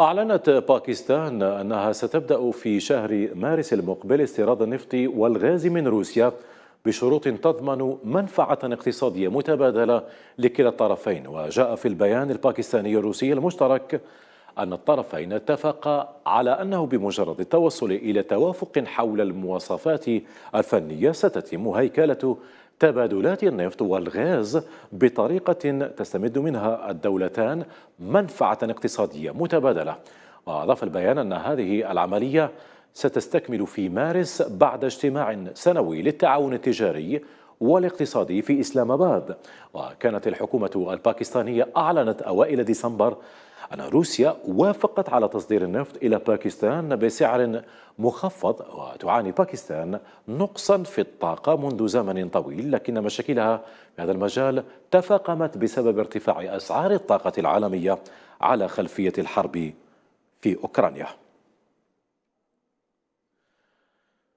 أعلنت باكستان أنها ستبدأ في شهر مارس المقبل استيراد النفط والغاز من روسيا بشروط تضمن منفعة اقتصادية متبادلة لكلا الطرفين وجاء في البيان الباكستاني الروسي المشترك أن الطرفين اتفقا على أنه بمجرد التوصل إلى توافق حول المواصفات الفنية ستتم هيكلة تبادلات النفط والغاز بطريقة تستمد منها الدولتان منفعة اقتصادية متبادلة وأضاف البيان أن هذه العملية ستستكمل في مارس بعد اجتماع سنوي للتعاون التجاري والاقتصادي في إسلام آباد وكانت الحكومة الباكستانية أعلنت أوائل ديسمبر أن روسيا وافقت على تصدير النفط إلى باكستان بسعر مخفض وتعاني باكستان نقصا في الطاقة منذ زمن طويل لكن مشاكلها في هذا المجال تفاقمت بسبب ارتفاع أسعار الطاقة العالمية على خلفية الحرب في أوكرانيا